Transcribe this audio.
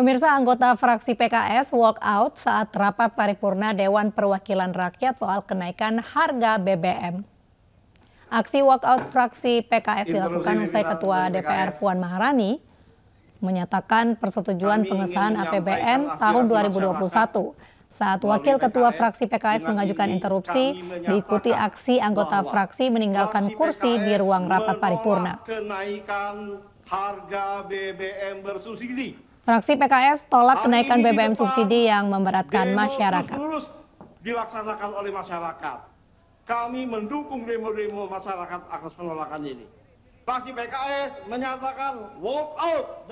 Pemirsa anggota fraksi PKS walk out saat rapat paripurna Dewan Perwakilan Rakyat soal kenaikan harga BBM. Aksi walk out fraksi PKS dilakukan usai Ketua DPR Puan Maharani menyatakan persetujuan pengesahan APBN tahun 2021 saat Wakil Ketua ya, Fraksi PKS mengajukan interupsi diikuti aksi anggota fraksi meninggalkan kursi di ruang rapat paripurna harga BBM bersubsidi. Fraksi PKS tolak Hari kenaikan BBM subsidi yang memberatkan masyarakat. Terus dilaksanakan oleh masyarakat. Kami mendukung demo-demo masyarakat atas penolakan ini. Fraksi PKS menyatakan walk out.